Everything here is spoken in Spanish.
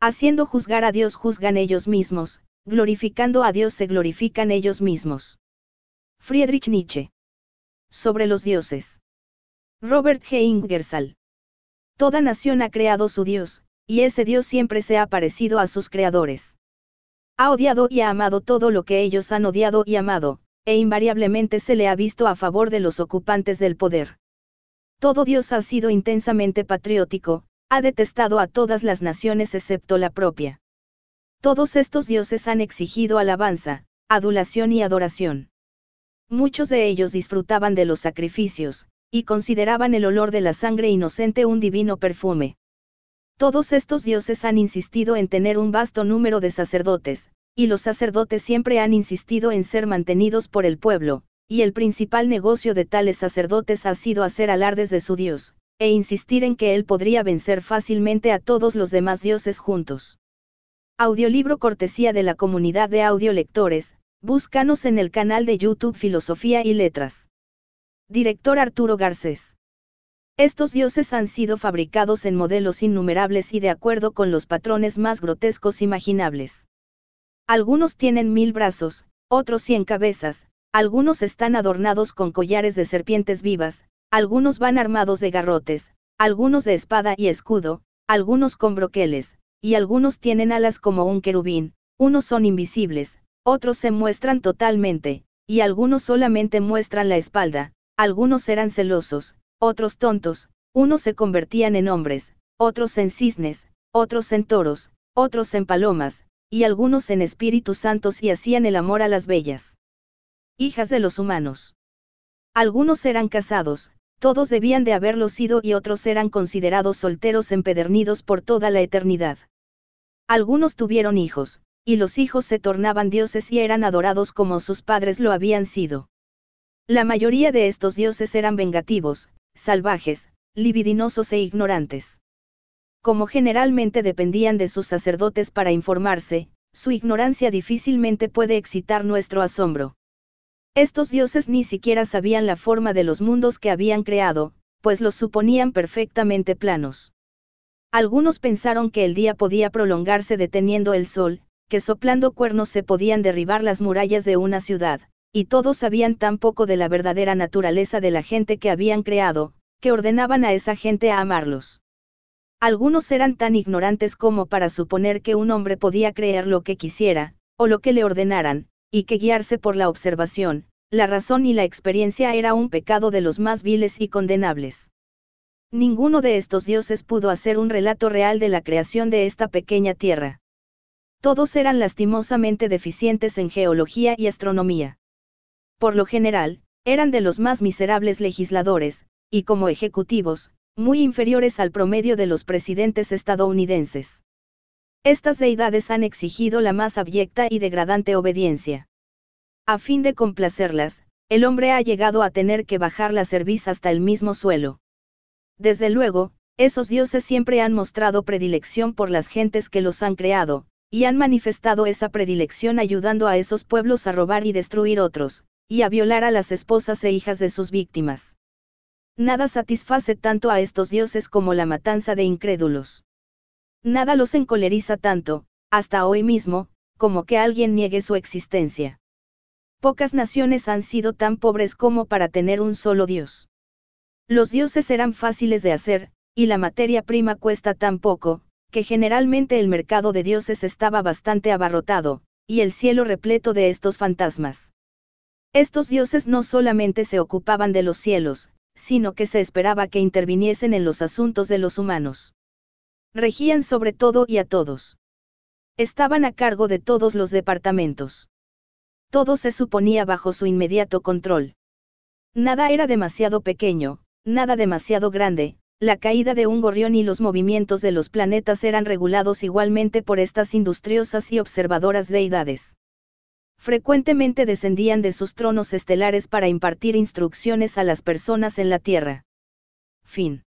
Haciendo juzgar a Dios juzgan ellos mismos, glorificando a Dios se glorifican ellos mismos. Friedrich Nietzsche. Sobre los dioses. Robert G. Toda nación ha creado su Dios, y ese Dios siempre se ha parecido a sus creadores. Ha odiado y ha amado todo lo que ellos han odiado y amado, e invariablemente se le ha visto a favor de los ocupantes del poder. Todo Dios ha sido intensamente patriótico, ha detestado a todas las naciones excepto la propia. Todos estos dioses han exigido alabanza, adulación y adoración. Muchos de ellos disfrutaban de los sacrificios, y consideraban el olor de la sangre inocente un divino perfume. Todos estos dioses han insistido en tener un vasto número de sacerdotes, y los sacerdotes siempre han insistido en ser mantenidos por el pueblo, y el principal negocio de tales sacerdotes ha sido hacer alardes de su Dios, e insistir en que él podría vencer fácilmente a todos los demás dioses juntos. Audiolibro cortesía de la comunidad de audiolectores, búscanos en el canal de YouTube Filosofía y Letras. Director Arturo Garcés. Estos dioses han sido fabricados en modelos innumerables y de acuerdo con los patrones más grotescos imaginables. Algunos tienen mil brazos, otros cien cabezas, algunos están adornados con collares de serpientes vivas, algunos van armados de garrotes, algunos de espada y escudo, algunos con broqueles, y algunos tienen alas como un querubín, unos son invisibles, otros se muestran totalmente, y algunos solamente muestran la espalda, algunos eran celosos, otros tontos, unos se convertían en hombres, otros en cisnes, otros en toros, otros en palomas, y algunos en espíritus santos y hacían el amor a las bellas. Hijas de los humanos. Algunos eran casados, todos debían de haberlo sido y otros eran considerados solteros empedernidos por toda la eternidad. Algunos tuvieron hijos, y los hijos se tornaban dioses y eran adorados como sus padres lo habían sido. La mayoría de estos dioses eran vengativos, salvajes, libidinosos e ignorantes. Como generalmente dependían de sus sacerdotes para informarse, su ignorancia difícilmente puede excitar nuestro asombro. Estos dioses ni siquiera sabían la forma de los mundos que habían creado, pues los suponían perfectamente planos. Algunos pensaron que el día podía prolongarse deteniendo el sol, que soplando cuernos se podían derribar las murallas de una ciudad, y todos sabían tan poco de la verdadera naturaleza de la gente que habían creado, que ordenaban a esa gente a amarlos. Algunos eran tan ignorantes como para suponer que un hombre podía creer lo que quisiera, o lo que le ordenaran, y que guiarse por la observación, la razón y la experiencia era un pecado de los más viles y condenables. Ninguno de estos dioses pudo hacer un relato real de la creación de esta pequeña tierra. Todos eran lastimosamente deficientes en geología y astronomía. Por lo general, eran de los más miserables legisladores, y como ejecutivos, muy inferiores al promedio de los presidentes estadounidenses. Estas deidades han exigido la más abyecta y degradante obediencia. A fin de complacerlas, el hombre ha llegado a tener que bajar la cerviz hasta el mismo suelo. Desde luego, esos dioses siempre han mostrado predilección por las gentes que los han creado, y han manifestado esa predilección ayudando a esos pueblos a robar y destruir otros, y a violar a las esposas e hijas de sus víctimas. Nada satisface tanto a estos dioses como la matanza de incrédulos. Nada los encoleriza tanto, hasta hoy mismo, como que alguien niegue su existencia. Pocas naciones han sido tan pobres como para tener un solo dios. Los dioses eran fáciles de hacer, y la materia prima cuesta tan poco, que generalmente el mercado de dioses estaba bastante abarrotado, y el cielo repleto de estos fantasmas. Estos dioses no solamente se ocupaban de los cielos, sino que se esperaba que interviniesen en los asuntos de los humanos regían sobre todo y a todos. Estaban a cargo de todos los departamentos. Todo se suponía bajo su inmediato control. Nada era demasiado pequeño, nada demasiado grande, la caída de un gorrión y los movimientos de los planetas eran regulados igualmente por estas industriosas y observadoras deidades. Frecuentemente descendían de sus tronos estelares para impartir instrucciones a las personas en la Tierra. Fin.